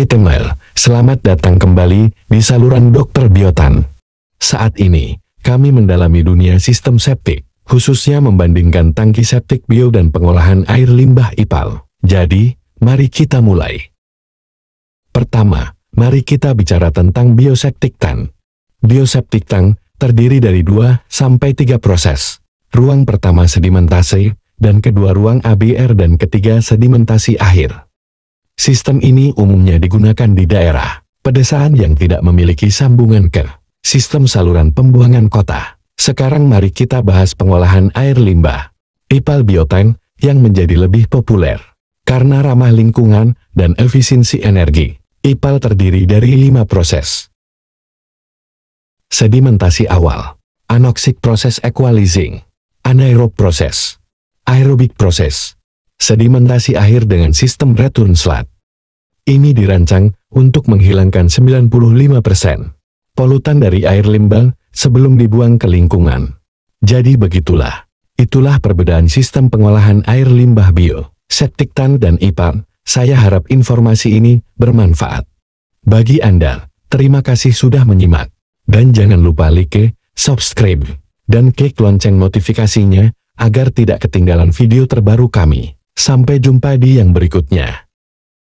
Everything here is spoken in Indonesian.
Hai Temel, selamat datang kembali di saluran Dokter Biotan. Saat ini, kami mendalami dunia sistem septik, khususnya membandingkan tangki septik bio dan pengolahan air limbah IPAL. Jadi, mari kita mulai. Pertama, mari kita bicara tentang bioseptik tank. Bioseptik tank terdiri dari 2 sampai 3 proses. Ruang pertama sedimentasi, dan kedua ruang ABR dan ketiga sedimentasi akhir. Sistem ini umumnya digunakan di daerah pedesaan yang tidak memiliki sambungan ke sistem saluran pembuangan kota. Sekarang mari kita bahas pengolahan air limbah, ipal bioten, yang menjadi lebih populer. Karena ramah lingkungan dan efisiensi energi, ipal terdiri dari lima proses. Sedimentasi awal, anoxic proses equalizing, anaerob proses, aerobik proses, sedimentasi akhir dengan sistem return slat, ini dirancang untuk menghilangkan 95% polutan dari air limbah sebelum dibuang ke lingkungan. Jadi begitulah. Itulah perbedaan sistem pengolahan air limbah bio, septik tan dan IPAN. Saya harap informasi ini bermanfaat. Bagi Anda, terima kasih sudah menyimak. Dan jangan lupa like, subscribe, dan klik lonceng notifikasinya agar tidak ketinggalan video terbaru kami. Sampai jumpa di yang berikutnya.